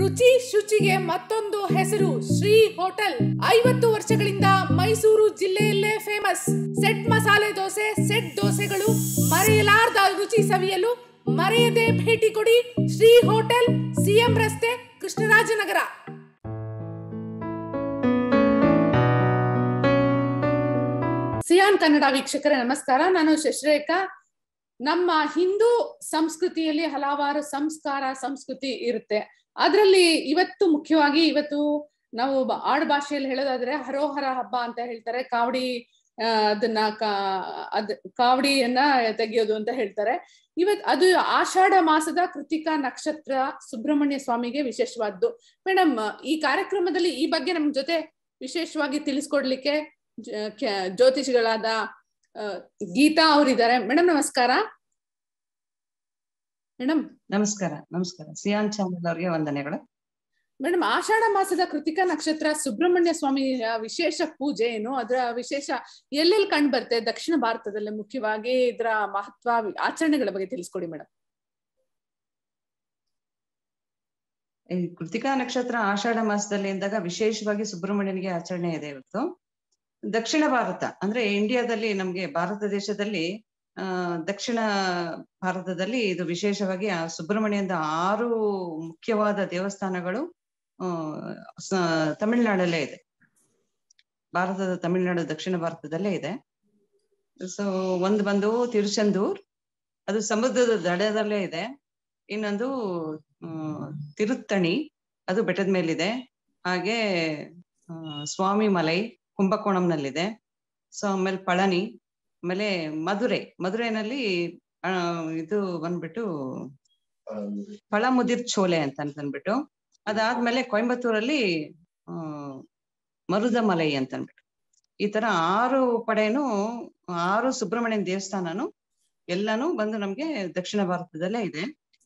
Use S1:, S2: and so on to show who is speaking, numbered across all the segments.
S1: ರುಚಿ ಶುಚಿಗೆ ಮತ್ತೊಂದು ಹೆಸರು ಶ್ರೀ ಹೋಟೆಲ್ ಐವತ್ತು ವರ್ಷಗಳಿಂದ ಮೈಸೂರು ಜಿಲ್ಲೆಯಲ್ಲೇ ಫೇಮಸ್ ಸೆಟ್ ಮಸಾಲೆ ದೋಸೆ ಸೆಟ್ ದೋಸೆಗಳು ಮರೆಯಲಾರ್ದ ರುಚಿ ಸವಿಯಲು ಮರೆಯದೆ ಭೇಟಿ ಕೊಡಿ ಶ್ರೀ ಹೋಟೆಲ್ ಸಿಎಂ ರಸ್ತೆ ಕೃಷ್ಣರಾಜನಗರ ಸಿಯಾನ್ ಕನ್ನಡ ವೀಕ್ಷಕರೇ ನಮಸ್ಕಾರ ನಾನು ಶಶ್ರೇಖಾ ನಮ್ಮ ಹಿಂದೂ ಸಂಸ್ಕೃತಿಯಲ್ಲಿ ಹಲವಾರು ಸಂಸ್ಕಾರ ಸಂಸ್ಕೃತಿ ಇರುತ್ತೆ ಅದರಲ್ಲಿ ಇವತ್ತು ಮುಖ್ಯವಾಗಿ ಇವತ್ತು ನಾವು ಆಡು ಭಾಷೆಯಲ್ಲಿ ಹೇಳೋದಾದ್ರೆ ಹರೋಹರ ಹಬ್ಬ ಅಂತ ಹೇಳ್ತಾರೆ ಕಾವಡಿ ಅದನ್ನ ಕಾ ಅದ್ ಕಾವಡಿಯನ್ನ ತೆಗೆಯೋದು ಅಂತ ಹೇಳ್ತಾರೆ ಇವತ್ ಅದು ಆಷಾಢ ಮಾಸದ ಕೃತಿಕಾ ನಕ್ಷತ್ರ ಸುಬ್ರಹ್ಮಣ್ಯ ಸ್ವಾಮಿಗೆ ವಿಶೇಷವಾದ್ದು ಮೇಡಮ್ ಈ ಕಾರ್ಯಕ್ರಮದಲ್ಲಿ ಈ ಬಗ್ಗೆ ನಮ್ ಜೊತೆ ವಿಶೇಷವಾಗಿ ತಿಳಿಸ್ಕೊಡ್ಲಿಕ್ಕೆ ಜ್ಯೋತಿಷಿಗಳಾದ ಗೀತಾ ಅವರಿದ್ದಾರೆ ಮೇಡಮ್ ನಮಸ್ಕಾರ
S2: ಮೇಡಮ್ ನಮಸ್ಕಾರ ನಮಸ್ಕಾರ ಸಿಯಾನ್ ಚಾಮಲ್ ಅವರಿಗೆ ವಂದನೆಗಳು
S1: ಮೇಡಮ್ ಆಷಾಢ ಮಾಸದ ಕೃತಿಕಾ ನಕ್ಷತ್ರ ಸುಬ್ರಹ್ಮಣ್ಯ ಸ್ವಾಮಿ ವಿಶೇಷ ಪೂಜೆ ಏನು ಅದರ ವಿಶೇಷ ಎಲ್ಲೆಲ್ಲಿ ಕಂಡು ಬರುತ್ತೆ ದಕ್ಷಿಣ ಭಾರತದಲ್ಲಿ ಮುಖ್ಯವಾಗಿ ಇದರ ಮಹತ್ವ ಆಚರಣೆಗಳ ಬಗ್ಗೆ ತಿಳಿಸ್ಕೊಡಿ ಮೇಡಮ್
S2: ಈ ಕೃತಿಕಾ ನಕ್ಷತ್ರ ಆಷಾಢ ಮಾಸದಲ್ಲಿ ಅಂದಾಗ ವಿಶೇಷವಾಗಿ ಸುಬ್ರಹ್ಮಣ್ಯನಿಗೆ ಆಚರಣೆ ಇದೆ ಇವತ್ತು ದಕ್ಷಿಣ ಭಾರತ ಅಂದ್ರೆ ಇಂಡಿಯಾದಲ್ಲಿ ನಮ್ಗೆ ಭಾರತ ದೇಶದಲ್ಲಿ ದಕ್ಷಿಣ ಭಾರತದಲ್ಲಿ ಇದು ವಿಶೇಷವಾಗಿ ಆ ಸುಬ್ರಹ್ಮಣ್ಯದ ಆರು ಮುಖ್ಯವಾದ ದೇವಸ್ಥಾನಗಳು ತಮಿಳ್ನಾಡಲ್ಲೇ ಇದೆ ಭಾರತದ ತಮಿಳ್ನಾಡು ದಕ್ಷಿಣ ಭಾರತದಲ್ಲೇ ಇದೆ ಸೊ ಒಂದು ಬಂದು ತಿರುಚಂದೂರ್ ಅದು ಸಮುದ್ರದ ದಡದಲ್ಲೇ ಇದೆ ಇನ್ನೊಂದು ತಿರುತ್ತಣಿ ಅದು ಬೆಟ್ಟದ ಮೇಲಿದೆ ಹಾಗೆ ಸ್ವಾಮಿ ಮಲೈ ಕುಂಭಕೋಣಂನಲ್ಲಿದೆ ಸೊ ಆಮೇಲೆ ಪಳನಿ ಆಮೇಲೆ ಮಧುರೆ ಮಧುರೆನಲ್ಲಿ ಇದು ಬಂದ್ಬಿಟ್ಟು ಪಳಮುದಿರ್ ಚೋಲೆ ಅಂತ ಅಂತನ್ಬಿಟ್ಟು ಅದಾದ್ಮೇಲೆ ಕೊಯಂಬತ್ತೂರಲ್ಲಿ ಮರುದಮಲೈ ಅಂತ ಅಂದ್ಬಿಟ್ಟು ಈ ತರ ಆರು ಪಡೆನೂ ಆರು ಸುಬ್ರಹ್ಮಣ್ಯನ ದೇವಸ್ಥಾನನು ಎಲ್ಲಾನು ಬಂದು ನಮ್ಗೆ ದಕ್ಷಿಣ ಭಾರತದಲ್ಲೇ ಇದೆ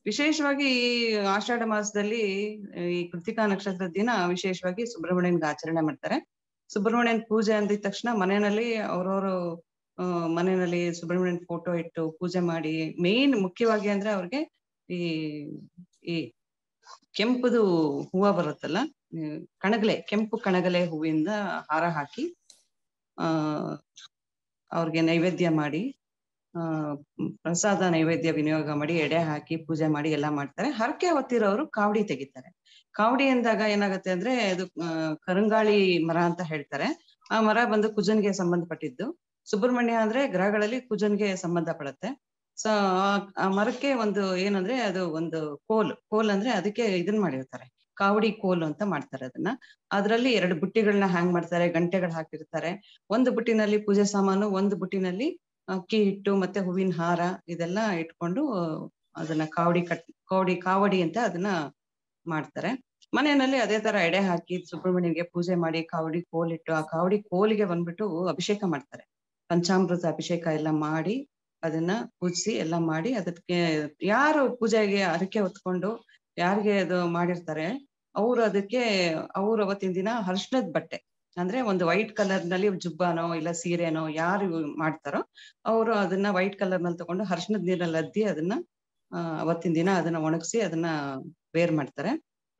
S2: ವಿಶೇಷವಾಗಿ ಈ ಆಷಾಢ ಮಾಸದಲ್ಲಿ ಈ ಕೃತಿಕಾ ನಕ್ಷತ್ರ ದಿನ ವಿಶೇಷವಾಗಿ ಸುಬ್ರಹ್ಮಣ್ಯನ್ಗೆ ಆಚರಣೆ ಮಾಡ್ತಾರೆ ಸುಬ್ರಹ್ಮಣ್ಯನ್ ಪೂಜೆ ಅಂದಿದ ತಕ್ಷಣ ಮನೆಯಲ್ಲಿ ಅವ್ರವ್ರು ಮನೆಯಲ್ಲಿ ಸುಬ್ರಹ್ಮಣ್ಯನ್ ಫೋಟೋ ಇಟ್ಟು ಪೂಜೆ ಮಾಡಿ ಮೇನ್ ಮುಖ್ಯವಾಗಿ ಅಂದ್ರೆ ಅವ್ರಿಗೆ ಈ ಈ ಕೆಂಪುದು ಹೂವ ಬರುತ್ತಲ್ಲ ಕಣಗಲೆ ಕೆಂಪು ಕಣಗಲೆ ಹೂವಿಂದ ಹಾರ ಹಾಕಿ ಆ ಅವ್ರಿಗೆ ನೈವೇದ್ಯ ಮಾಡಿ ಆ ಪ್ರಸಾದ ನೈವೇದ್ಯ ವಿನಿಯೋಗ ಮಾಡಿ ಎಡೆ ಹಾಕಿ ಪೂಜೆ ಮಾಡಿ ಎಲ್ಲಾ ಮಾಡ್ತಾರೆ ಹರಕೆ ಹೊತ್ತಿರೋರು ಕಾವಡಿ ತೆಗಿತಾರೆ ಕಾವಡಿ ಅಂದಾಗ ಏನಾಗುತ್ತೆ ಅಂದ್ರೆ ಅದು ಕರಂಗಾಳಿ ಮರ ಅಂತ ಹೇಳ್ತಾರೆ ಆ ಮರ ಬಂದು ಕುಜನ್ಗೆ ಸಂಬಂಧಪಟ್ಟಿದ್ದು ಸುಬ್ರಹ್ಮಣ್ಯ ಅಂದ್ರೆ ಗ್ರಹಗಳಲ್ಲಿ ಕುಜನ್ಗೆ ಸಂಬಂಧ ಪಡುತ್ತೆ ಸೊ ಆ ಮರಕ್ಕೆ ಒಂದು ಏನಂದ್ರೆ ಅದು ಒಂದು ಕೋಲ್ ಕೋಲ್ ಅಂದ್ರೆ ಅದಕ್ಕೆ ಇದನ್ನ ಮಾಡಿರ್ತಾರೆ ಕಾವಡಿ ಕೋಲು ಅಂತ ಮಾಡ್ತಾರೆ ಅದನ್ನ ಅದರಲ್ಲಿ ಎರಡು ಬುಟ್ಟಿಗಳನ್ನ ಹ್ಯಾಂಗ್ ಮಾಡ್ತಾರೆ ಗಂಟೆಗಳು ಹಾಕಿರ್ತಾರೆ ಒಂದು ಬುಟ್ಟಿನಲ್ಲಿ ಪೂಜೆ ಸಾಮಾನು ಒಂದು ಬುಟ್ಟಿನಲ್ಲಿ ಅಕ್ಕಿ ಹಿಟ್ಟು ಮತ್ತೆ ಹೂವಿನ ಹಾರ ಇದೆಲ್ಲ ಇಟ್ಕೊಂಡು ಅದನ್ನ ಕಾವಡಿ ಕಟ್ ಕಾವಡಿ ಕಾವಡಿ ಅಂತ ಅದನ್ನ ಮಾಡ್ತಾರೆ ಮನೆಯಲ್ಲಿ ಅದೇ ತರ ಎಡೆ ಹಾಕಿ ಸುಬ್ರಹ್ಮಣ್ಯಗೆ ಪೂಜೆ ಮಾಡಿ ಕಾವಡಿ ಕೋಲಿಟ್ಟು ಆ ಕಾವಡಿ ಕೋಲಿಗೆ ಬಂದ್ಬಿಟ್ಟು ಅಭಿಷೇಕ ಮಾಡ್ತಾರೆ ಪಂಚಾಮೃತ ಅಭಿಷೇಕ ಎಲ್ಲ ಮಾಡಿ ಅದನ್ನ ಪೂಜಿಸಿ ಎಲ್ಲ ಮಾಡಿ ಅದಕ್ಕೆ ಯಾರು ಪೂಜೆಗೆ ಅರಕೆ ಹೊತ್ಕೊಂಡು ಯಾರಿಗೆ ಅದು ಮಾಡಿರ್ತಾರೆ ಅವ್ರು ಅದಕ್ಕೆ ಅವ್ರು ಅವತ್ತಿನ ದಿನ ಹರ್ಷಣದ ಬಟ್ಟೆ ಅಂದ್ರೆ ಒಂದು ವೈಟ್ ಕಲರ್ ನಲ್ಲಿ ಜುಬ್ಬಾನೋ ಇಲ್ಲ ಸೀರೆನೋ ಯಾರು ಮಾಡ್ತಾರೋ ಅವರು ಅದನ್ನ ವೈಟ್ ಕಲರ್ ನಲ್ಲಿ ತಗೊಂಡು ಹರ್ಷಣದ ನೀರಲ್ಲಿ ಅದ್ದಿ ಅದನ್ನ ಅವತ್ತಿನ ದಿನ ಅದನ್ನ ಒಣಗಿಸಿ ಅದನ್ನ ವೇರ್ ಮಾಡ್ತಾರೆ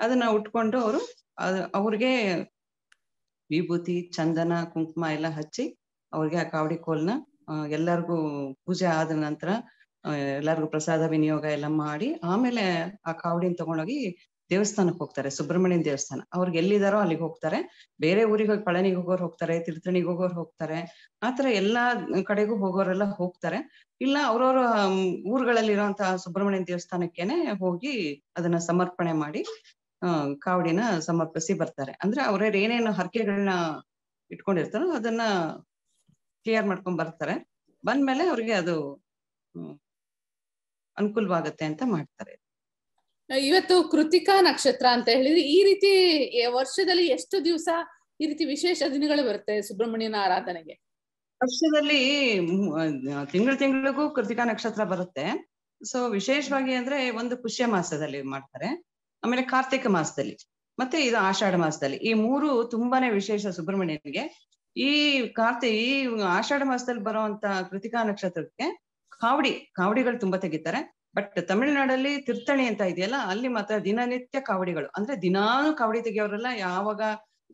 S2: ಅದನ್ನ ಉಟ್ಕೊಂಡು ಅವರು ಅವ್ರಿಗೆ ವಿಭೂತಿ ಚಂದನ ಕುಂಕುಮ ಎಲ್ಲ ಹಚ್ಚಿ ಅವ್ರಿಗೆ ಆ ಕಾವಡಿ ಕೋಲ್ನ ಎಲ್ಲರಿಗೂ ಪೂಜೆ ಆದ ನಂತರ ಎಲ್ಲರಿಗೂ ಪ್ರಸಾದ ವಿನಿಯೋಗ ಎಲ್ಲ ಮಾಡಿ ಆಮೇಲೆ ಆ ಕಾವಡಿನ ತಗೊಂಡೋಗಿ ದೇವಸ್ಥಾನಕ್ಕೆ ಹೋಗ್ತಾರೆ ಸುಬ್ರಹ್ಮಣ್ಯನ ದೇವಸ್ಥಾನ ಅವ್ರಿಗೆ ಎಲ್ಲಿದಾರೋ ಅಲ್ಲಿಗೆ ಹೋಗ್ತಾರೆ ಬೇರೆ ಊರಿಗೆ ಹೋಗಿ ಪಳನಿಗೆ ಹೋಗೋರು ಹೋಗ್ತಾರೆ ತಿರ್ತಣಿಗೆ ಹೋಗೋರು ಹೋಗ್ತಾರೆ ಆತರ ಎಲ್ಲಾ ಕಡೆಗೂ ಹೋಗೋರೆಲ್ಲ ಹೋಗ್ತಾರೆ ಇಲ್ಲ ಅವ್ರವ್ರ ಊರುಗಳಲ್ಲಿ ಇರುವಂತಹ ಸುಬ್ರಹ್ಮಣ್ಯನ್ ದೇವಸ್ಥಾನಕ್ಕೇನೆ ಹೋಗಿ ಅದನ್ನ ಸಮರ್ಪಣೆ ಮಾಡಿ ಅಹ್ ಕಾವಡಿನ ಸಮರ್ಪಿಸಿ ಬರ್ತಾರೆ ಅಂದ್ರೆ ಅವ್ರವ್ರ ಏನೇನು ಹರಕೆಗಳನ್ನ ಇಟ್ಕೊಂಡಿರ್ತಾರೋ ಅದನ್ನ ಕ್ಲಿಯರ್ ಮಾಡ್ಕೊಂಡ್ ಬರ್ತಾರೆ ಬಂದ್ಮೇಲೆ ಅವ್ರಿಗೆ ಅದು ಅನುಕೂಲವಾಗತ್ತೆ ಅಂತ ಮಾಡ್ತಾರೆ
S1: ಇವತ್ತು ಕೃತಿಕಾ ನಕ್ಷತ್ರ ಅಂತ ಹೇಳಿದ್ರೆ ಈ ರೀತಿ ವರ್ಷದಲ್ಲಿ ಎಷ್ಟು ದಿವಸ ಈ ರೀತಿ ವಿಶೇಷ ದಿನಗಳು ಬರುತ್ತೆ ಸುಬ್ರಹ್ಮಣ್ಯನ ಆರಾಧನೆಗೆ
S2: ವರ್ಷದಲ್ಲಿ ತಿಂಗಳ ತಿಂಗಳಿಗೂ ಕೃತಿಕಾ ನಕ್ಷತ್ರ ಬರುತ್ತೆ ಸೊ ವಿಶೇಷವಾಗಿ ಅಂದ್ರೆ ಒಂದು ಪುಷ್ಯ ಮಾಸದಲ್ಲಿ ಮಾಡ್ತಾರೆ ಆಮೇಲೆ ಕಾರ್ತಿಕ ಮಾಸದಲ್ಲಿ ಮತ್ತೆ ಇದು ಆಷಾಢ ಮಾಸದಲ್ಲಿ ಈ ಮೂರು ತುಂಬಾನೇ ವಿಶೇಷ ಸುಬ್ರಹ್ಮಣ್ಯನಿಗೆ ಈ ಕಾರ್ತಿ ಈ ಆಷಾಢ ಮಾಸದಲ್ಲಿ ಬರುವಂತ ಕೃತಿಕಾ ನಕ್ಷತ್ರಕ್ಕೆ ಕಾವಡಿ ಕಾವಡಿಗಳು ತುಂಬಾ ತೆಗಿತಾರೆ ಬಟ್ ತಮಿಳುನಾಡಲ್ಲಿ ತಿರ್ತಣಿ ಅಂತ ಇದೆಯಲ್ಲ ಅಲ್ಲಿ ಮಾತ್ರ ದಿನನಿತ್ಯ ಕಾವಡಿಗಳು ಅಂದ್ರೆ ದಿನಾನು ಕಾವಡಿ ತೆಗಿಯೋರೆಲ್ಲ ಯಾವಾಗ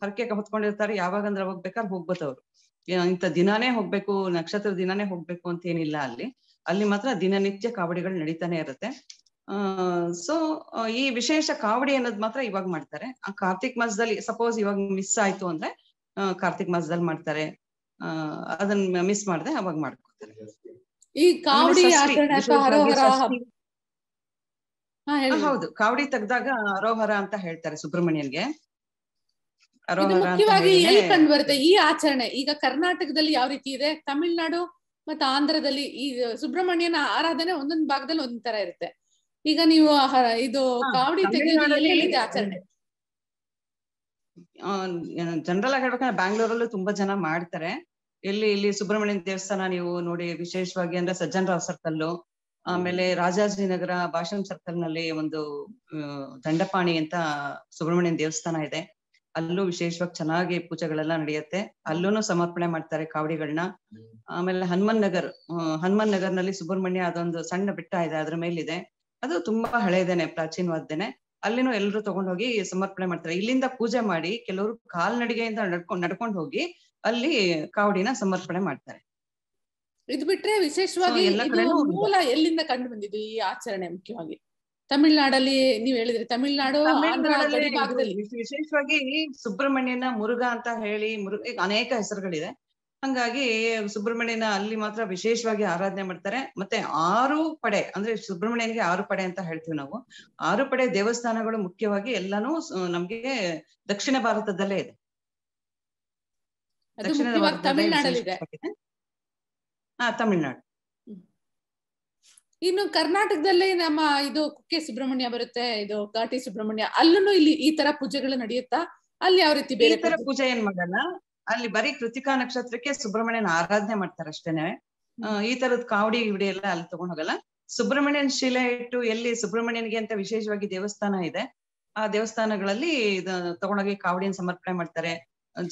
S2: ಹರಕೆ ಹೊತ್ಕೊಂಡಿರ್ತಾರೆ ಯಾವಾಗ ಅಂದ್ರೆ ಹೋಗ್ಬೇಕಾದ್ರೆ ಬೇಕಾದ್ರೆ ಇಂಥ ದಿನಾನೇ ಹೋಗ್ಬೇಕು ನಕ್ಷತ್ರ ದಿನಾನೇ ಹೋಗ್ಬೇಕು ಅಂತ ಏನಿಲ್ಲ ಅಲ್ಲಿ ಅಲ್ಲಿ ಮಾತ್ರ ದಿನನಿತ್ಯ ಕಾವಡಿಗಳು ನಡೀತಾನೆ ಇರುತ್ತೆ ಆ ಸೊ ಈ ವಿಶೇಷ ಕಾವಡಿ ಅನ್ನೋದು ಮಾತ್ರ ಇವಾಗ ಮಾಡ್ತಾರೆ ಆ ಕಾರ್ತಿಕ್ ಮಾಸದಲ್ಲಿ ಸಪೋಸ್ ಇವಾಗ ಮಿಸ್ ಆಯ್ತು ಅಂದ್ರೆ ಕಾರ್ತಿಕ್ ಮಾಸದಲ್ಲಿ ಮಾಡ್ತಾರೆ ಅದನ್ನ ಮಿಸ್ ಮಾಡದೆ ಅವಾಗ ಮಾಡ್ಕೋತಾರೆ ಈ ಕಾವಡಿ ಹೌದು ಕಾವಡಿ ತೆಗ್ದಾಗ ಅರೋಹರ ಅಂತ ಹೇಳ್ತಾರೆ ಸುಬ್ರಹ್ಮಣ್ಯನ್ಗೆ ಮುಖ್ಯವಾಗಿ ಎಲ್ಲಿ ಕಂಡು
S1: ಬರುತ್ತೆ ಈ ಆಚರಣೆ ಈಗ ಕರ್ನಾಟಕದಲ್ಲಿ ಯಾವ ರೀತಿ ಇದೆ ತಮಿಳ್ನಾಡು ಮತ್ತೆ ಆಂಧ್ರದಲ್ಲಿ ಈ ಸುಬ್ರಹ್ಮಣ್ಯನ ಆರಾಧನೆ ಒಂದೊಂದು ಭಾಗದಲ್ಲಿ ಒಂದ್ ತರ ಇರುತ್ತೆ ಈಗ ನೀವು ಇದು ಕಾವಡಿ ತೆಗೆಯೋದು ಆಚರಣೆ
S2: ಜನರಲ್ ಆಗಿ ಹೇಳ್ಬೇಕಂದ್ರೆ ಬ್ಯಾಂಗ್ಳೂರಲ್ಲೂ ತುಂಬಾ ಜನ ಮಾಡ್ತಾರೆ ಇಲ್ಲಿ ಇಲ್ಲಿ ಸುಬ್ರಹ್ಮಣ್ಯನ್ ದೇವಸ್ಥಾನ ನೀವು ನೋಡಿ ವಿಶೇಷವಾಗಿ ಅಂದ್ರೆ ಸಜ್ಜನ್ ರಾವ್ ಸರ್ಕಲ್ ಆಮೇಲೆ ರಾಜಾಜಿನಗರ ಭಾಷಣ ಸರ್ಕಲ್ ನಲ್ಲಿ ಒಂದು ದಂಡಪಾಣಿ ಅಂತ ಸುಬ್ರಹ್ಮಣ್ಯನ್ ದೇವಸ್ಥಾನ ಇದೆ ಅಲ್ಲೂ ವಿಶೇಷವಾಗಿ ಚೆನ್ನಾಗಿ ಪೂಜೆಗಳೆಲ್ಲ ನಡೆಯುತ್ತೆ ಅಲ್ಲೂ ಸಮರ್ಪಣೆ ಮಾಡ್ತಾರೆ ಕಾವಡಿಗಳನ್ನ ಆಮೇಲೆ ಹನುಮನ್ ನಗರ್ ಹನುಮನ್ ನಗರ್ ನಲ್ಲಿ ಸುಬ್ರಹ್ಮಣ್ಯ ಅದೊಂದು ಸಣ್ಣ ಬೆಟ್ಟ ಇದೆ ಅದ್ರ ಮೇಲಿದೆ ಅದು ತುಂಬಾ ಹಳೆಯದೇನೆ ಪ್ರಾಚೀನವಾದ್ದೇನೆ ಅಲ್ಲಿನೂ ಎಲ್ಲರೂ ತಗೊಂಡೋಗಿ ಸಮರ್ಪಣೆ ಮಾಡ್ತಾರೆ ಇಲ್ಲಿಂದ ಪೂಜೆ ಮಾಡಿ ಕೆಲವರು ಕಾಲ್ನಡಿಗೆಯಿಂದ ನಡ್ಕೊಂಡ್ ನಡ್ಕೊಂಡು ಹೋಗಿ ಅಲ್ಲಿ ಕಾವಡಿನ ಸಮರ್ಪಣೆ ಮಾಡ್ತಾರೆ
S1: ಇದು ಬಿಟ್ರೆ ವಿಶೇಷವಾಗಿ ಮೂಲ ಎಲ್ಲಿಂದ ಕಂಡು ಬಂದಿದ್ದು ಈ ಆಚರಣೆ ಮುಖ್ಯವಾಗಿ ತಮಿಳ್ನಾಡಲ್ಲಿ ನೀವ್ ಹೇಳಿದ್ರೆ ತಮಿಳ್ನಾಡು
S2: ವಿಶೇಷವಾಗಿ ಸುಬ್ರಹ್ಮಣ್ಯನ ಮುರುಘಾ ಅಂತ ಹೇಳಿ ಮುರುಘ ಅನೇಕ ಹೆಸರುಗಳಿದೆ ಹಂಗಾಗಿ ಸುಬ್ರಹ್ಮಣ್ಯನ ಅಲ್ಲಿ ಮಾತ್ರ ವಿಶೇಷವಾಗಿ ಆರಾಧನೆ ಮಾಡ್ತಾರೆ ಮತ್ತೆ ಆರು ಪಡೆ ಅಂದ್ರೆ ಸುಬ್ರಹ್ಮಣ್ಯನಿಗೆ ಆರು ಪಡೆ ಅಂತ ಹೇಳ್ತೀವಿ ನಾವು ಆರು ಪಡೆ ದೇವಸ್ಥಾನಗಳು ಮುಖ್ಯವಾಗಿ ಎಲ್ಲಾನು ನಮ್ಗೆ ದಕ್ಷಿಣ ಭಾರತದಲ್ಲೇ ಇದೆ ಹಾ ತಮಿಳ್ನಾಡು
S1: ಇನ್ನು ಕರ್ನಾಟಕದಲ್ಲಿ ನಮ್ಮ ಇದು ಕುಕ್ಕೆ ಸುಬ್ರಹ್ಮಣ್ಯ ಬರುತ್ತೆ ಇದು ಘಾಟಿ ಸುಬ್ರಹ್ಮಣ್ಯ ಅಲ್ಲೂ ಇಲ್ಲಿ
S2: ಈ ತರ ಪೂಜೆಗಳು ನಡೆಯುತ್ತಾ ಅಲ್ಲಿ ಯಾವ ರೀತಿ ಬೇರೆ ತರ ಪೂಜೆ ಏನ್ ಮಾಡಲ್ಲ ಅಲ್ಲಿ ಬರೀ ಕೃತಿಕಾ ನಕ್ಷತ್ರಕ್ಕೆ ಸುಬ್ರಹ್ಮಣ್ಯನ ಆರಾಧನೆ ಮಾಡ್ತಾರೆ ಅಷ್ಟೇನೆ ಈ ತರದ್ ಕಾವಡಿ ಗಿವಡಿ ಎಲ್ಲ ಅಲ್ಲಿ ತಗೊಂಡ್ ಹೋಗಲ್ಲ ಸುಬ್ರಹ್ಮಣ್ಯನ್ ಶಿಲೆ ಇಟ್ಟು ಎಲ್ಲಿ ಸುಬ್ರಹ್ಮಣ್ಯನಿಗೆ ಅಂತ ವಿಶೇಷವಾಗಿ ದೇವಸ್ಥಾನ ಇದೆ ಆ ದೇವಸ್ಥಾನಗಳಲ್ಲಿ ತಗೊಂಡೋಗಿ ಕಾವಡಿಯನ್ನು ಸಮರ್ಪಣೆ ಮಾಡ್ತಾರೆ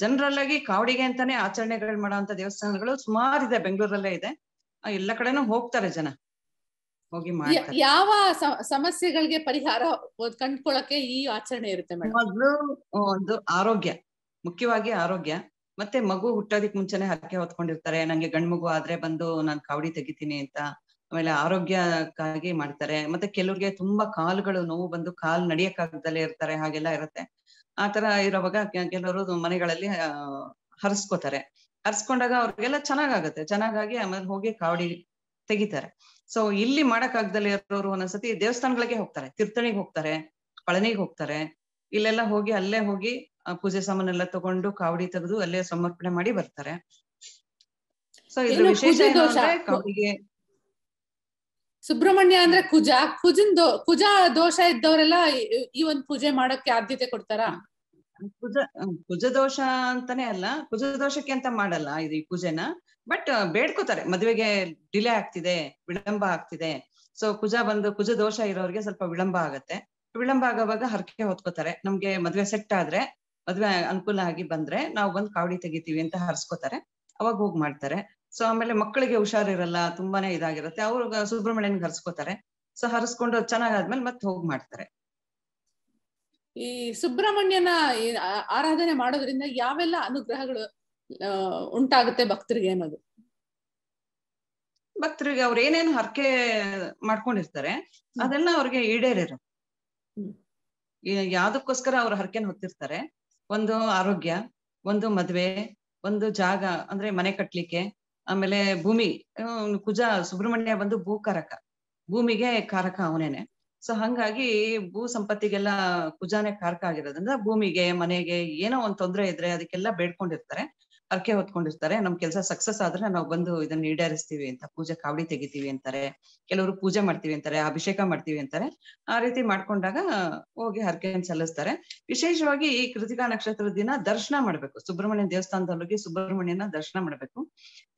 S2: ಜನರಲ್ ಆಗಿ ಕಾವಡಿಗೆ ಅಂತಾನೆ ಆಚರಣೆಗಳು ಮಾಡುವಂತ ದೇವಸ್ಥಾನಗಳು ಸುಮಾರು ಇದೆ ಬೆಂಗಳೂರಲ್ಲೇ ಇದೆ ಎಲ್ಲ ಕಡೆನೂ ಹೋಗ್ತಾರೆ ಜನ ಹೋಗಿ
S1: ಯಾವ ಸಮಸ್ಯೆಗಳಿಗೆ ಪರಿಹಾರ ಕಂಡುಕೊಳ್ಳಕ್ಕೆ ಈ ಆಚರಣೆ ಇರುತ್ತೆ
S2: ಮೊದಲು ಒಂದು ಆರೋಗ್ಯ ಮುಖ್ಯವಾಗಿ ಆರೋಗ್ಯ ಮತ್ತೆ ಮಗು ಹುಟ್ಟೋದಿಕ್ ಮುಂಚೆನೆ ಹರಕೆ ಹೊತ್ಕೊಂಡಿರ್ತಾರೆ ನಂಗೆ ಗಂಡ್ ಮಗು ಆದ್ರೆ ಬಂದು ನಾನ್ ಕಾವಡಿ ತೆಗಿತೀನಿ ಅಂತ ಆಮೇಲೆ ಆರೋಗ್ಯಕ್ಕಾಗಿ ಮಾಡ್ತಾರೆ ಮತ್ತೆ ಕೆಲವ್ರಿಗೆ ತುಂಬಾ ಕಾಲುಗಳು ನೋವು ಬಂದು ಕಾಲು ನಡಿಯಕ್ಕಾಗದಲ್ಲೇ ಇರ್ತಾರೆ ಹಾಗೆಲ್ಲ ಇರುತ್ತೆ ಆ ತರ ಇರೋವಾಗ ಕೆಲವರು ಮನೆಗಳಲ್ಲಿ ಹರಿಸ್ಕೋತಾರೆ ಹರ್ಸ್ಕೊಂಡಾಗ ಅವ್ರಿಗೆಲ್ಲ ಚೆನ್ನಾಗಾಗತ್ತೆ ಚೆನ್ನಾಗಾಗಿ ಆಮೇಲೆ ಹೋಗಿ ಕಾವಡಿ ತೆಗಿತಾರೆ ಸೊ ಇಲ್ಲಿ ಮಾಡಕ್ಕಾಗ್ದಲೇ ಇರೋರು ಒಂದೊಂದ್ಸತಿ ದೇವಸ್ಥಾನಗಳಿಗೆ ಹೋಗ್ತಾರೆ ತೀರ್ಥಣಿಗೆ ಹೋಗ್ತಾರೆ ಪಳನಿಗೆ ಹೋಗ್ತಾರೆ ಇಲ್ಲೆಲ್ಲ ಹೋಗಿ ಅಲ್ಲೇ ಹೋಗಿ ಪೂಜೆ ಎಲ್ಲ ತಗೊಂಡು ಕಾವಡಿ ತೆಗೆದು ಅಲ್ಲೇ ಸಮರ್ಪಣೆ ಮಾಡಿ ಬರ್ತಾರೆ ಸೊ ಇದ್ರ ವಿಶೇಷ ಕಾವಡಿಗೆ
S1: ಸುಬ್ರಹ್ಮಣ್ಯ ಅಂದ್ರೆ ಕುಜ ಕುಜನ್ ದೋ ಕುಜ ದೋಷ ಇದ್ದವರೆಲ್ಲ ಈ ಒಂದ್ ಪೂಜೆ ಮಾಡಕ್ಕೆ ಆದ್ಯತೆ ಕೊಡ್ತಾರಾ
S2: ಕುಜ ಕುಜ ದೋಷ ಅಂತಾನೆ ಅಲ್ಲ ಕುಜ ದೋಷಕ್ಕೆ ಅಂತ ಮಾಡಲ್ಲ ಇದು ಈ ಪೂಜೆನ ಬಟ್ ಬೇಡ್ಕೋತಾರೆ ಮದುವೆಗೆ ಡಿಲೇ ಆಗ್ತಿದೆ ವಿಳಂಬ ಆಗ್ತಿದೆ ಸೊ ಕುಜ ಬಂದು ಕುಜ ದೋಷ ಇರೋರಿಗೆ ಸ್ವಲ್ಪ ವಿಳಂಬ ಆಗತ್ತೆ ವಿಳಂಬ ಆಗೋವಾಗ ಹರಕೆ ಹೊತ್ಕೋತಾರೆ ನಮ್ಗೆ ಮದ್ವೆ ಸೆಟ್ ಆದ್ರೆ ಮದ್ವೆ ಅನುಕೂಲ ಆಗಿ ಬಂದ್ರೆ ನಾವು ಬಂದು ಕಾವಡಿ ತೆಗಿತೀವಿ ಅಂತ ಹರ್ಸ್ಕೋತಾರೆ ಅವಾಗ ಹೋಗ್ ಮಾಡ್ತಾರೆ ಸೊ ಆಮೇಲೆ ಮಕ್ಕಳಿಗೆ ಹುಷಾರಿರಲ್ಲ ತುಂಬಾನೇ ಇದಾಗಿರುತ್ತೆ ಅವ್ರು ಸುಬ್ರಹ್ಮಣ್ಯನ್ ಹರಿಸ್ಕೋತಾರೆ ಸೊ ಹರಿಸ್ಕೊಂಡು ಚೆನ್ನಾಗಾದ್ಮೇಲೆ ಮತ್ತೆ ಹೋಗಿ ಮಾಡ್ತಾರೆ
S1: ಈ ಸುಬ್ರಹ್ಮಣ್ಯನ ಆರಾಧನೆ ಮಾಡೋದ್ರಿಂದ ಯಾವೆಲ್ಲ ಅನುಗ್ರಹಗಳು
S2: ಉಂಟಾಗುತ್ತೆ ಭಕ್ತರಿಗೆ ಅನ್ನೋದು ಭಕ್ತರಿಗೆ ಅವ್ರು ಏನೇನು ಹರಕೆ ಮಾಡ್ಕೊಂಡಿರ್ತಾರೆ ಅದೆಲ್ಲ ಅವ್ರಿಗೆ ಈಡೇರಿರು ಯಾವ್ದಕ್ಕೋಸ್ಕರ ಅವ್ರು ಹರಕೆನ ಹೊತ್ತಿರ್ತಾರೆ ಒಂದು ಆರೋಗ್ಯ ಒಂದು ಮದ್ವೆ ಒಂದು ಜಾಗ ಅಂದ್ರೆ ಮನೆ ಕಟ್ಲಿಕ್ಕೆ ಆಮೇಲೆ ಭೂಮಿ ಕುಜ ಸುಬ್ರಹ್ಮಣ್ಯ ಬಂದು ಭೂಕಾರಕ ಭೂಮಿಗೆ ಕಾರಕ ಅವನೇನೆ ಸೊ ಹಂಗಾಗಿ ಭೂ ಸಂಪತ್ತಿಗೆಲ್ಲ ಕುಜಾನೆ ಕಾರಕ ಆಗಿರೋದ್ರಿಂದ ಭೂಮಿಗೆ ಮನೆಗೆ ಏನೋ ಒಂದ್ ತೊಂದ್ರೆ ಇದ್ರೆ ಅದಕ್ಕೆಲ್ಲ ಬೇಡ್ಕೊಂಡಿರ್ತಾರೆ ಅರ್ಕೆ ಹೊತ್ಕೊಂಡಿರ್ತಾರೆ ನಮ್ ಕೆಲಸ ಸಕ್ಸಸ್ ಆದ್ರೆ ನಾವು ಬಂದು ಇದನ್ನ ಈಡೇರಿಸ್ತೀವಿ ಅಂತ ಪೂಜೆ ಕಾವಡಿ ತೆಗಿತೀವಿ ಅಂತಾರೆ ಕೆಲವರು ಪೂಜೆ ಮಾಡ್ತೀವಿ ಅಂತಾರೆ ಅಭಿಷೇಕ ಮಾಡ್ತೀವಿ ಅಂತಾರೆ ಆ ರೀತಿ ಮಾಡ್ಕೊಂಡಾಗ ಹೋಗಿ ಹರಕೆಯನ್ನು ಸಲ್ಲಿಸ್ತಾರೆ ವಿಶೇಷವಾಗಿ ಈ ಕೃತಿಕಾ ನಕ್ಷತ್ರದ ದಿನ ದರ್ಶನ ಮಾಡ್ಬೇಕು ಸುಬ್ರಹ್ಮಣ್ಯ ದೇವಸ್ಥಾನದಲ್ಲಿ ಸುಬ್ರಹ್ಮಣ್ಯನ ದರ್ಶನ ಮಾಡ್ಬೇಕು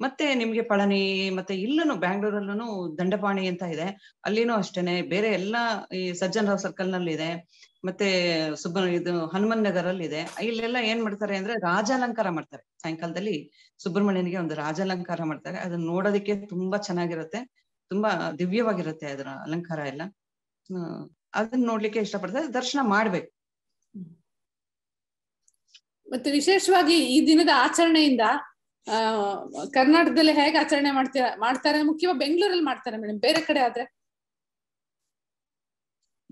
S2: ಮತ್ತೆ ನಿಮ್ಗೆ ಪಳನಿ ಮತ್ತೆ ಇಲ್ಲೂ ಬ್ಯಾಂಗ್ಳೂರಲ್ಲೂ ದಂಡಪಾಣಿ ಅಂತ ಇದೆ ಅಲ್ಲಿನೂ ಅಷ್ಟೇನೆ ಬೇರೆ ಎಲ್ಲಾ ಈ ಸಜ್ಜನ್ ರಾವ್ ಸರ್ಕಲ್ ನಲ್ಲಿ ಇದೆ ಮತ್ತೆ ಸುಬ್ಬ ಇದು ಹನುಮನ್ ನಗರಲ್ಲಿ ಇದೆ ಇಲ್ಲೆಲ್ಲ ಏನ್ ಮಾಡ್ತಾರೆ ಅಂದ್ರೆ ರಾಜಾಲಂಕಾರ ಮಾಡ್ತಾರೆ ಸಾಯಂಕಾಲದಲ್ಲಿ ಸುಬ್ರಹ್ಮಣ್ಯನಿಗೆ ಒಂದು ರಾಜಾಲಂಕಾರ ಮಾಡ್ತಾರೆ ಅದನ್ನ ನೋಡೋದಕ್ಕೆ ತುಂಬಾ ಚೆನ್ನಾಗಿರುತ್ತೆ ತುಂಬಾ ದಿವ್ಯವಾಗಿರುತ್ತೆ ಅದರ ಅಲಂಕಾರ ಎಲ್ಲ ಅದನ್ನ ನೋಡ್ಲಿಕ್ಕೆ ಇಷ್ಟಪಡ್ತಾರೆ ದರ್ಶನ ಮಾಡ್ಬೇಕು
S1: ಮತ್ತೆ ವಿಶೇಷವಾಗಿ ಈ ದಿನದ ಆಚರಣೆಯಿಂದ ಕರ್ನಾಟಕದಲ್ಲಿ ಹೇಗೆ ಆಚರಣೆ ಮಾಡ್ತೀರಾ ಮಾಡ್ತಾರೆ ಮುಖ್ಯವಾಗಿ ಬೆಂಗಳೂರಲ್ಲಿ ಮಾಡ್ತಾರೆ ಮೇಡಮ್ ಬೇರೆ ಕಡೆ ಆದ್ರೆ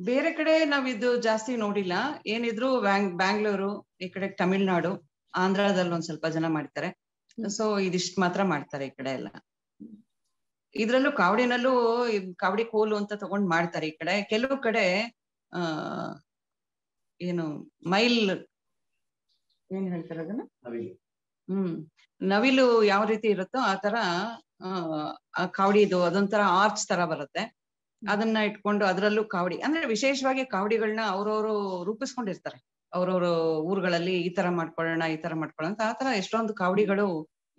S2: ಬೇರೆ ಕಡೆ ನಾವ್ ಇದು ಜಾಸ್ತಿ ನೋಡಿಲ್ಲ ಏನಿದ್ರು ಬ್ಯಾಂಗ್ಳೂರು ಈ ಕಡೆ ತಮಿಳ್ನಾಡು ಆಂಧ್ರದಲ್ಲಿ ಒಂದ್ ಸ್ವಲ್ಪ ಜನ ಮಾಡ್ತಾರೆ ಸೊ ಇದಿಷ್ಟು ಮಾತ್ರ ಮಾಡ್ತಾರೆ ಈ ಕಡೆ ಎಲ್ಲ ಇದ್ರಲ್ಲೂ ಕಾವಡಿನಲ್ಲೂ ಕಾವಡಿ ಕೋಲು ಅಂತ ತಗೊಂಡ್ ಮಾಡ್ತಾರೆ ಈ ಕಡೆ ಕೆಲವು ಕಡೆ ಏನು ಮೈಲ್ ಏನ್ ಹೇಳ್ತಾರೆ ಅದನ್ನ ಹ್ಮ್ ನವಿಲು ಯಾವ ರೀತಿ ಇರುತ್ತೋ ಆ ತರ ಆ ಕಾವಡಿದು ಅದೊಂಥರ ಆರ್ಚ್ ತರ ಬರುತ್ತೆ ಅದನ್ನ ಇಟ್ಕೊಂಡು ಅದರಲ್ಲೂ ಕಾವಡಿ ಅಂದ್ರೆ ವಿಶೇಷವಾಗಿ ಕಾವಡಿಗಳನ್ನ ಅವ್ರವ್ರು ರೂಪಿಸ್ಕೊಂಡಿರ್ತಾರೆ ಅವ್ರವ್ರ ಊರುಗಳಲ್ಲಿ ಈ ತರ ಮಾಡ್ಕೊಳ್ಳೋಣ ಈ ತರ ಮಾಡ್ಕೊಳ್ಳೋಣ ಅಂತ ಆತರ ಎಷ್ಟೊಂದು ಕಾವಡಿಗಳು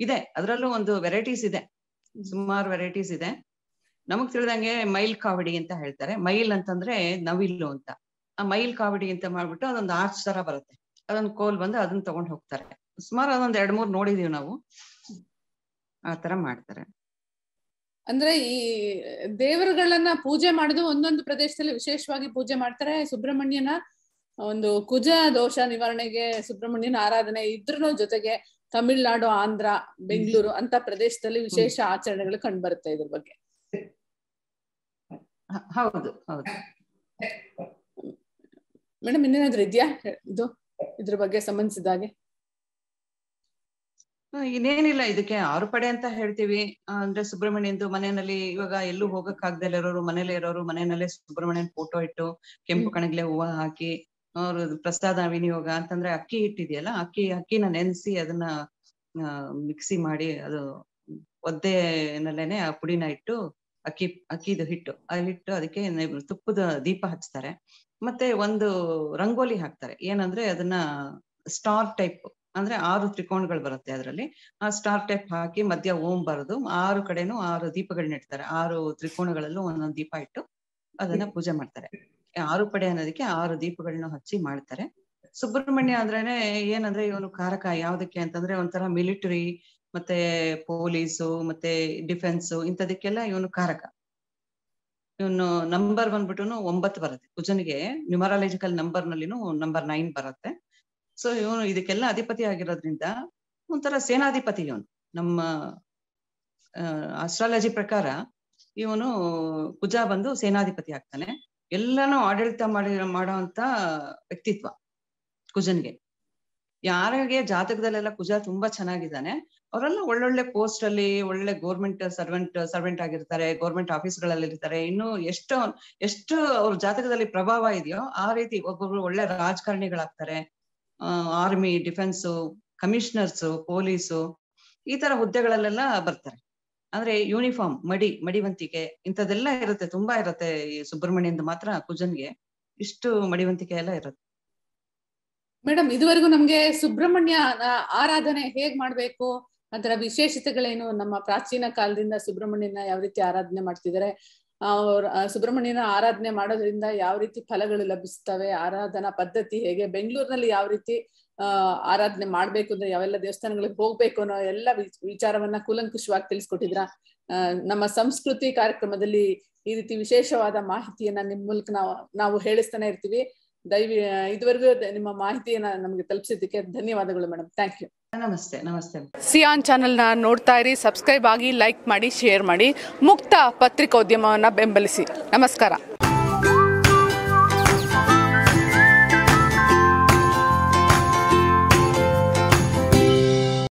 S2: ಇದೆ ಅದರಲ್ಲೂ ಒಂದು ವೆರೈಟೀಸ್ ಇದೆ ಸುಮಾರು ವೆರೈಟೀಸ್ ಇದೆ ನಮಗ್ ತಿಳಿದಂಗೆ ಮೈಲ್ ಕಾವಡಿ ಅಂತ ಹೇಳ್ತಾರೆ ಮೈಲ್ ಅಂತಂದ್ರೆ ನವಿಲು ಅಂತ ಆ ಮೈಲ್ ಕಾವಡಿ ಅಂತ ಮಾಡ್ಬಿಟ್ಟು ಅದೊಂದು ಆರ್ಚ್ ತರ ಬರುತ್ತೆ ಅದೊಂದು ಕೋಲ್ ಬಂದು ಅದನ್ನ ತಗೊಂಡು ಹೋಗ್ತಾರೆ ಸುಮಾರು ಅದೊಂದ್ ಎರಡ್ ಮೂರ್ ನೋಡಿದೀವಿ ನಾವು ಆ ತರ ಮಾಡ್ತಾರೆ
S1: ಅಂದ್ರೆ ಈ ದೇವರುಗಳನ್ನ ಪೂಜೆ ಮಾಡುದು ಒಂದೊಂದು ಪ್ರದೇಶದಲ್ಲಿ ವಿಶೇಷವಾಗಿ ಪೂಜೆ ಮಾಡ್ತಾರೆ ಸುಬ್ರಹ್ಮಣ್ಯನ ಒಂದು ಕುಜ ದೋಷ ನಿವಾರಣೆಗೆ ಸುಬ್ರಹ್ಮಣ್ಯನ ಆರಾಧನೆ ಇದ್ರೂ ಜೊತೆಗೆ ತಮಿಳ್ನಾಡು ಆಂಧ್ರ ಬೆಂಗಳೂರು ಅಂತ ಪ್ರದೇಶದಲ್ಲಿ ವಿಶೇಷ ಆಚರಣೆಗಳು ಕಂಡು ಬರುತ್ತೆ ಇದ್ರ ಬಗ್ಗೆ ಹೌದು ಹೌದು ಮೇಡಮ್ ಇನ್ನೇನಾದ್ರೂ ಇದೆಯಾ ಇದು ಇದ್ರ ಬಗ್ಗೆ ಸಂಬಂಧಿಸಿದ ಹಾಗೆ
S2: ಇನ್ನೇನಿಲ್ಲ ಇದಕ್ಕೆ ಆರು ಪಡೆ ಅಂತ ಹೇಳ್ತೀವಿ ಅಂದ್ರೆ ಸುಬ್ರಹ್ಮಣ್ಯಂದು ಮನೆಯಲ್ಲಿ ಇವಾಗ ಎಲ್ಲೂ ಹೋಗಕ್ ಆಗ್ದಲ್ಲ ಇರೋರು ಮನೇಲೆ ಇರೋರು ಮನೆಯಲ್ಲೇ ಸುಬ್ರಹ್ಮಣ್ಯನ್ ಫೋಟೋ ಇಟ್ಟು ಕೆಂಪು ಕಣಗ್ಲೆ ಹೂವ ಹಾಕಿ ಅವ್ರ ಪ್ರಸಾದ ವಿನಿಯೋಗ ಅಂತಂದ್ರೆ ಅಕ್ಕಿ ಹಿಟ್ಟಿದೆಯಲ್ಲ ಅಕ್ಕಿ ಅಕ್ಕಿನ ನೆನೆಸಿ ಅದನ್ನ ಮಿಕ್ಸಿ ಮಾಡಿ ಅದು ನಲ್ಲೇನೆ ಆ ಪುಡಿನ ಇಟ್ಟು ಅಕ್ಕಿ ಅಕ್ಕಿದು ಹಿಟ್ಟು ಆ ಹಿಟ್ಟು ಅದಕ್ಕೆ ತುಪ್ಪದ ದೀಪ ಹಚ್ತಾರೆ ಮತ್ತೆ ಒಂದು ರಂಗೋಲಿ ಹಾಕ್ತಾರೆ ಏನಂದ್ರೆ ಅದನ್ನ ಸ್ಟಾರ್ ಟೈಪ್ ಅಂದ್ರೆ ಆರು ತ್ರಿಕೋಣಗಳು ಬರುತ್ತೆ ಅದರಲ್ಲಿ ಆ ಸ್ಟಾರ್ ಟೈಪ್ ಹಾಕಿ ಮಧ್ಯ ಓಂ ಬರೆದು ಆರು ಕಡೆನೂ ಆರು ದೀಪಗಳನ್ನ ಇಡ್ತಾರೆ ಆರು ತ್ರಿಕೋಣಗಳಲ್ಲೂ ಒಂದೊಂದು ದೀಪ ಇಟ್ಟು ಅದನ್ನ ಪೂಜೆ ಮಾಡ್ತಾರೆ ಆರು ಕಡೆ ಅನ್ನೋದಕ್ಕೆ ಆರು ದೀಪಗಳನ್ನ ಹಚ್ಚಿ ಮಾಡ್ತಾರೆ ಸುಬ್ರಹ್ಮಣ್ಯ ಅಂದ್ರೇನೆ ಏನಂದ್ರೆ ಇವನು ಕಾರಕ ಯಾವ್ದಕ್ಕೆ ಅಂತಂದ್ರೆ ಒಂಥರ ಮಿಲಿಟರಿ ಮತ್ತೆ ಪೊಲೀಸು ಮತ್ತೆ ಡಿಫೆನ್ಸ್ ಇಂಥದಕ್ಕೆಲ್ಲ ಇವನು ಕಾರಕ ಇವನು ನಂಬರ್ ಬಂದ್ಬಿಟ್ಟು ಒಂಬತ್ತು ಬರುತ್ತೆ ಕುಜನಿಗೆ ನ್ಯೂಮರಾಲಜಿಕಲ್ ನಂಬರ್ ನಲ್ಲಿನೂ ನಂಬರ್ ನೈನ್ ಬರುತ್ತೆ ಸೊ ಇವನು ಇದಕ್ಕೆಲ್ಲ ಅಧಿಪತಿ ಆಗಿರೋದ್ರಿಂದ ಒಂಥರ ಸೇನಾಧಿಪತಿ ಇವನು ನಮ್ಮ ಅಸ್ಟ್ರಾಲಜಿ ಪ್ರಕಾರ ಇವನು ಕುಜ ಬಂದು ಸೇನಾಧಿಪತಿ ಆಗ್ತಾನೆ ಎಲ್ಲಾನು ಆಡಳಿತ ಮಾಡಿ ಮಾಡೋ ಅಂತ ವ್ಯಕ್ತಿತ್ವ ಕುಜನ್ಗೆ ಯಾರಿಗೆ ಜಾತಕದಲ್ಲೆಲ್ಲ ಕುಜ ತುಂಬಾ ಚೆನ್ನಾಗಿದ್ದಾನೆ ಅವರೆಲ್ಲ ಒಳ್ಳೊಳ್ಳೆ ಪೋಸ್ಟ್ ಅಲ್ಲಿ ಒಳ್ಳೆ ಗೋರ್ಮೆಂಟ್ ಸರ್ವೆಂಟ್ ಸರ್ವೆಂಟ್ ಆಗಿರ್ತಾರೆ ಗೋರ್ಮೆಂಟ್ ಆಫೀಸ್ ಗಳಲ್ಲಿ ಇರ್ತಾರೆ ಇನ್ನು ಎಷ್ಟು ಎಷ್ಟು ಅವ್ರ ಜಾತಕದಲ್ಲಿ ಪ್ರಭಾವ ಇದೆಯೋ ಆ ರೀತಿ ಒಬ್ಬೊಬ್ರು ಒಳ್ಳೆ ರಾಜಕಾರಣಿಗಳಾಗ್ತಾರೆ ಆರ್ಮಿ ಡಿಫೆನ್ಸ್ ಕಮಿಷನರ್ಸ್ ಪೊಲೀಸು ಈ ತರ ಹುದ್ದೆಗಳಲ್ಲೆಲ್ಲ ಬರ್ತಾರೆ ಅಂದ್ರೆ ಯೂನಿಫಾರ್ಮ್ ಮಡಿ ಮಡಿವಂತಿಕೆ ಇಂಥದ್ದೆಲ್ಲ ಇರುತ್ತೆ ತುಂಬಾ ಇರುತ್ತೆ ಈ ಸುಬ್ರಹ್ಮಣ್ಯಂದ ಮಾತ್ರ ಕುಜನ್ಗೆ ಇಷ್ಟು ಮಡಿವಂತಿಕೆ ಎಲ್ಲ ಇರುತ್ತೆ
S1: ಮೇಡಮ್ ಇದುವರೆಗೂ ನಮ್ಗೆ ಸುಬ್ರಹ್ಮಣ್ಯ ಆರಾಧನೆ ಹೇಗ್ ಮಾಡ್ಬೇಕು ಅದರ ವಿಶೇಷತೆಗಳೇನು ನಮ್ಮ ಪ್ರಾಚೀನ ಕಾಲದಿಂದ ಸುಬ್ರಹ್ಮಣ್ಯನ ಯಾವ ರೀತಿ ಆರಾಧನೆ ಮಾಡ್ತಿದ್ದಾರೆ ಅವ್ರ ಸುಬ್ರಹ್ಮಣ್ಯನ ಆರಾಧನೆ ಮಾಡೋದ್ರಿಂದ ಯಾವ ರೀತಿ ಫಲಗಳು ಲಭಿಸ್ತವೆ ಆರಾಧನಾ ಪದ್ಧತಿ ಹೇಗೆ ಬೆಂಗಳೂರಿನಲ್ಲಿ ಯಾವ ರೀತಿ ಆರಾಧನೆ ಮಾಡ್ಬೇಕು ಅಂದ್ರೆ ಯಾವೆಲ್ಲ ದೇವಸ್ಥಾನಗಳಿಗೆ ಹೋಗ್ಬೇಕು ಅನ್ನೋ ಎಲ್ಲ ವಿಚಾರವನ್ನ ಕೂಲಂಕುಷವಾಗಿ ತಿಳಿಸ್ಕೊಟ್ಟಿದ್ರ ನಮ್ಮ ಸಂಸ್ಕೃತಿ ಕಾರ್ಯಕ್ರಮದಲ್ಲಿ ಈ ರೀತಿ ವಿಶೇಷವಾದ ಮಾಹಿತಿಯನ್ನ ನಿಮ್ ಮೂಲಕ ನಾವು ನಾವು ಹೇಳಿಸ್ತಾನೆ ಇರ್ತೀವಿ ದಯವಿ ಇದುವರೆಗೂ ನಿಮ್ಮ ಮಾಹಿತಿಯನ್ನ ನಮಗೆ ತಲುಪಿಸಿದ್ದಕ್ಕೆ ಧನ್ಯವಾದಗಳು ಮೇಡಮ್ ಥ್ಯಾಂಕ್ ಯು
S2: ನಮಸ್ತೆ ನಮಸ್ತೆ
S1: ಸಿಯಾನ್ ಚಾನೆಲ್ನ ನೋಡ್ತಾ ಇರಿ ಸಬ್ಸ್ಕ್ರೈಬ್ ಆಗಿ ಲೈಕ್ ಮಾಡಿ ಶೇರ್ ಮಾಡಿ ಮುಕ್ತ ಪತ್ರಿಕೋದ್ಯಮವನ್ನು ಬೆಂಬಲಿಸಿ ನಮಸ್ಕಾರ